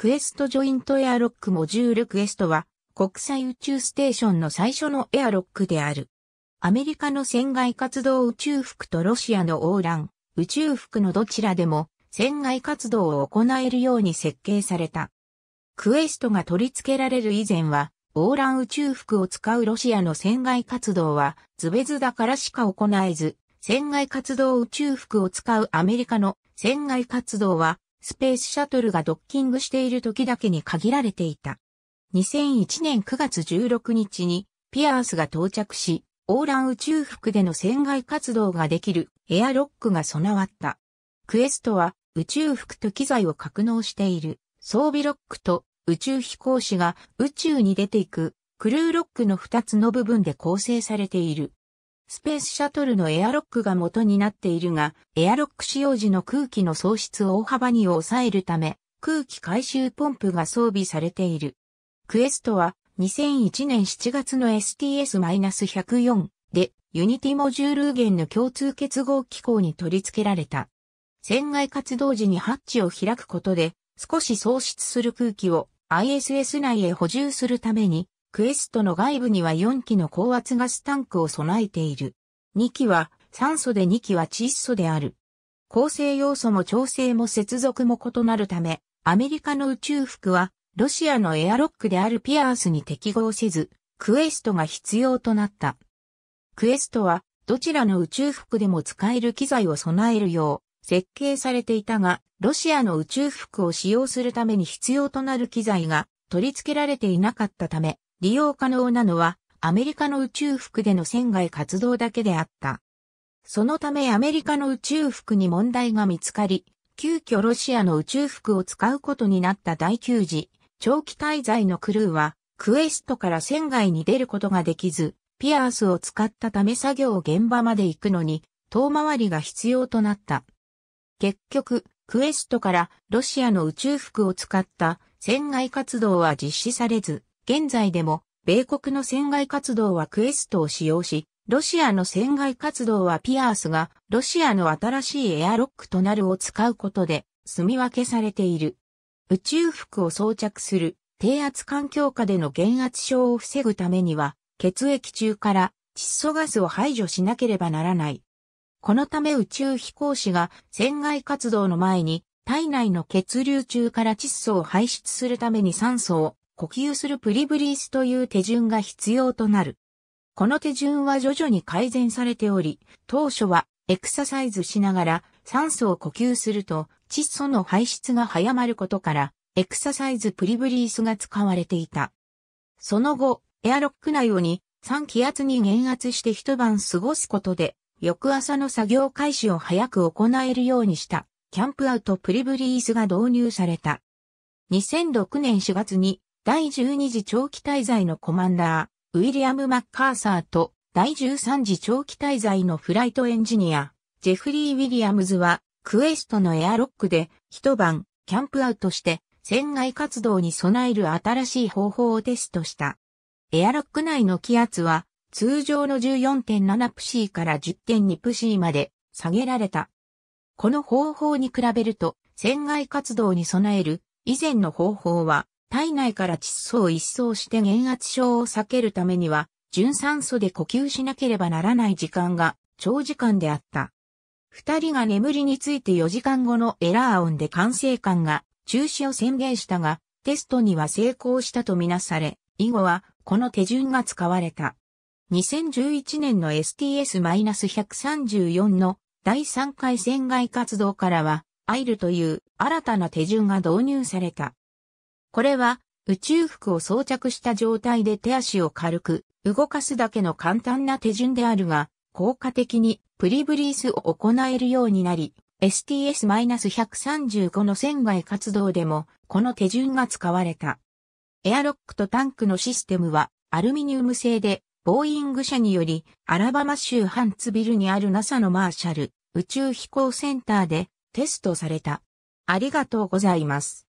クエストジョイントエアロックモジュールクエストは国際宇宙ステーションの最初のエアロックである。アメリカの船外活動宇宙服とロシアのオーラン宇宙服のどちらでも船外活動を行えるように設計された。クエストが取り付けられる以前は、オーラン宇宙服を使うロシアの船外活動は、ズベズだからしか行えず、船外活動宇宙服を使うアメリカの船外活動は、スペースシャトルがドッキングしている時だけに限られていた。2001年9月16日にピアースが到着し、オーラン宇宙服での船外活動ができるエアロックが備わった。クエストは宇宙服と機材を格納している装備ロックと宇宙飛行士が宇宙に出ていくクルーロックの2つの部分で構成されている。スペースシャトルのエアロックが元になっているが、エアロック使用時の空気の喪失を大幅に抑えるため、空気回収ポンプが装備されている。クエストは2001年7月の STS-104 でユニティモジュール源の共通結合機構に取り付けられた。船外活動時にハッチを開くことで少し喪失する空気を ISS 内へ補充するためにクエストの外部には4機の高圧ガスタンクを備えている。2機は酸素で2機は窒素である。構成要素も調整も接続も異なるため、アメリカの宇宙服はロシアのエアロックであるピアースに適合せず、クエストが必要となった。クエストはどちらの宇宙服でも使える機材を備えるよう設計されていたが、ロシアの宇宙服を使用するために必要となる機材が取り付けられていなかったため、利用可能なのはアメリカの宇宙服での船外活動だけであった。そのためアメリカの宇宙服に問題が見つかり、急遽ロシアの宇宙服を使うことになった第9次長期滞在のクルーは、クエストから船外に出ることができず、ピアースを使ったため作業現場まで行くのに、遠回りが必要となった。結局、クエストからロシアの宇宙服を使った船外活動は実施されず、現在でも、米国の船外活動はクエストを使用し、ロシアの船外活動はピアースが、ロシアの新しいエアロックとなるを使うことで、住み分けされている。宇宙服を装着する低圧環境下での減圧症を防ぐためには、血液中から窒素ガスを排除しなければならない。このため宇宙飛行士が船外活動の前に体内の血流中から窒素を排出するために酸素を呼吸するプリブリースという手順が必要となる。この手順は徐々に改善されており、当初はエクササイズしながら酸素を呼吸すると窒素の排出が早まることから、エクササイズプリブリースが使われていた。その後、エアロック内をに3気圧に減圧して一晩過ごすことで、翌朝の作業開始を早く行えるようにした、キャンプアウトプリブリースが導入された。2006年4月に第12次長期滞在のコマンダー、ウィリアム・マッカーサーと、第13次長期滞在のフライトエンジニア、ジェフリー・ウィリアムズは、クエストのエアロックで、一晩、キャンプアウトして、船外活動に備える新しい方法をテストした。エアロック内の気圧は、通常の14.7プシーから10.2プシーまで下げられた。この方法に比べると、船外活動に備える以前の方法は体内から窒素を一掃して減圧症を避けるためには、純酸素で呼吸しなければならない時間が長時間であった。二人が眠りについて4時間後のエラー音で管制官が中止を宣言したが、テストには成功したとみなされ、以後はこの手順が使われた。2011年の STS-134 の第3回船外活動からは、アイルという新たな手順が導入された。これは宇宙服を装着した状態で手足を軽く動かすだけの簡単な手順であるが、効果的にプリブリースを行えるようになり、STS-135 の船外活動でもこの手順が使われた。エアロックとタンクのシステムはアルミニウム製で、ボーイング社によりアラバマ州ハンツビルにある NASA のマーシャル宇宙飛行センターでテストされた。ありがとうございます。